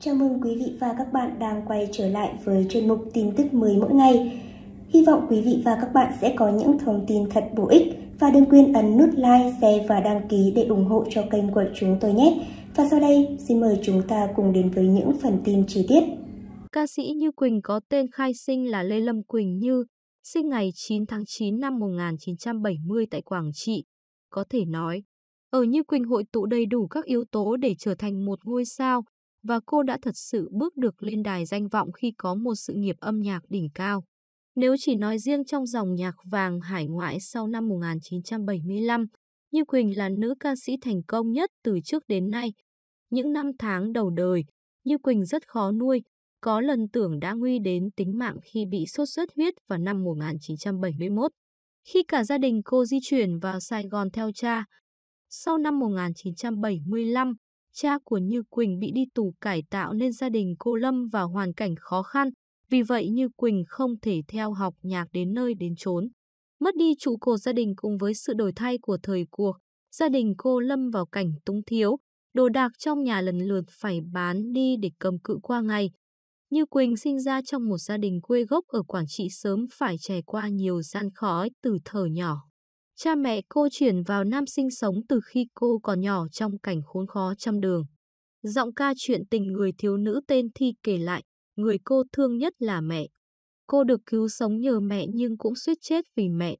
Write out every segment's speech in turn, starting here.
Chào mừng quý vị và các bạn đang quay trở lại với chuyên mục tin tức mới mỗi ngày. Hy vọng quý vị và các bạn sẽ có những thông tin thật bổ ích và đừng quên ấn nút like, share và đăng ký để ủng hộ cho kênh của chúng tôi nhé. Và sau đây, xin mời chúng ta cùng đến với những phần tin chi tiết. Ca sĩ Như Quỳnh có tên khai sinh là Lê Lâm Quỳnh Như, sinh ngày 9 tháng 9 năm 1970 tại Quảng Trị. Có thể nói, ở Như Quỳnh hội tụ đầy đủ các yếu tố để trở thành một ngôi sao, và cô đã thật sự bước được lên đài danh vọng khi có một sự nghiệp âm nhạc đỉnh cao. Nếu chỉ nói riêng trong dòng nhạc vàng hải ngoại sau năm 1975, Như Quỳnh là nữ ca sĩ thành công nhất từ trước đến nay. Những năm tháng đầu đời, Như Quỳnh rất khó nuôi, có lần tưởng đã nguy đến tính mạng khi bị sốt xuất huyết vào năm 1971. Khi cả gia đình cô di chuyển vào Sài Gòn theo cha, sau năm 1975, cha của Như Quỳnh bị đi tù cải tạo nên gia đình cô lâm vào hoàn cảnh khó khăn, vì vậy Như Quỳnh không thể theo học nhạc đến nơi đến chốn. Mất đi trụ cột gia đình cùng với sự đổi thay của thời cuộc, gia đình cô lâm vào cảnh túng thiếu, đồ đạc trong nhà lần lượt phải bán đi để cầm cự qua ngày. Như Quỳnh sinh ra trong một gia đình quê gốc ở Quảng Trị sớm phải trải qua nhiều gian khó từ thở nhỏ. Cha mẹ cô chuyển vào Nam sinh sống từ khi cô còn nhỏ trong cảnh khốn khó trăm đường. Giọng ca chuyện tình người thiếu nữ tên Thi kể lại, người cô thương nhất là mẹ. Cô được cứu sống nhờ mẹ nhưng cũng suýt chết vì mẹ.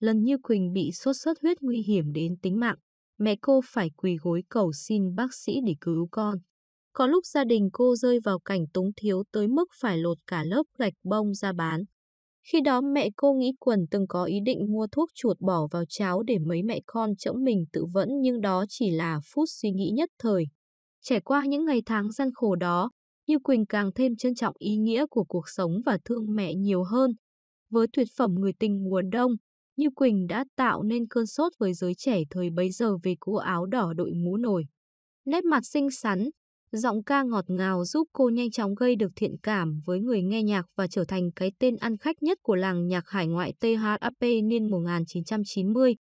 Lần Như Quỳnh bị sốt xuất huyết nguy hiểm đến tính mạng, mẹ cô phải quỳ gối cầu xin bác sĩ để cứu con. Có lúc gia đình cô rơi vào cảnh túng thiếu tới mức phải lột cả lớp gạch bông ra bán. Khi đó mẹ cô nghĩ Quần từng có ý định mua thuốc chuột bỏ vào cháo để mấy mẹ con chỗng mình tự vẫn nhưng đó chỉ là phút suy nghĩ nhất thời. Trải qua những ngày tháng gian khổ đó, Như Quỳnh càng thêm trân trọng ý nghĩa của cuộc sống và thương mẹ nhiều hơn. Với tuyệt phẩm người tình mùa đông, Như Quỳnh đã tạo nên cơn sốt với giới trẻ thời bấy giờ về cô áo đỏ đội mũ nổi. Nét mặt xinh xắn, giọng ca ngọt ngào giúp cô nhanh chóng gây được thiện cảm với người nghe nhạc và trở thành cái tên ăn khách nhất của làng nhạc hải ngoại THAP niên 1990.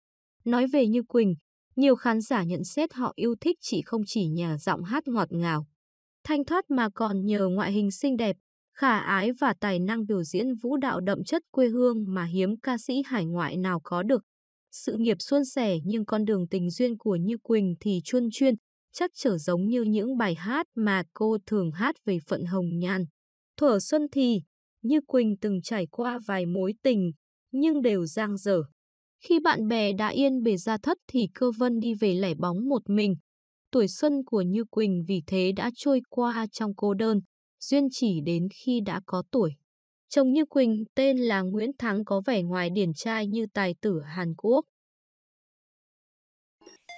Nói về Như Quỳnh, nhiều khán giả nhận xét họ yêu thích chị không chỉ nhà giọng hát ngọt ngào, thanh thoát mà còn nhờ ngoại hình xinh đẹp, khả ái và tài năng biểu diễn vũ đạo đậm chất quê hương mà hiếm ca sĩ hải ngoại nào có được. Sự nghiệp suôn sẻ nhưng con đường tình duyên của Như Quỳnh thì chuôn chuyên, chắc trở giống như những bài hát mà cô thường hát về phận hồng nhan. Thuở xuân thì, như Quỳnh từng trải qua vài mối tình, nhưng đều giang dở. Khi bạn bè đã yên bề ra thất thì cơ vân đi về lẻ bóng một mình. Tuổi xuân của Như Quỳnh vì thế đã trôi qua trong cô đơn, duyên chỉ đến khi đã có tuổi. Chồng Như Quỳnh tên là Nguyễn Thắng có vẻ ngoài điển trai như tài tử Hàn Quốc.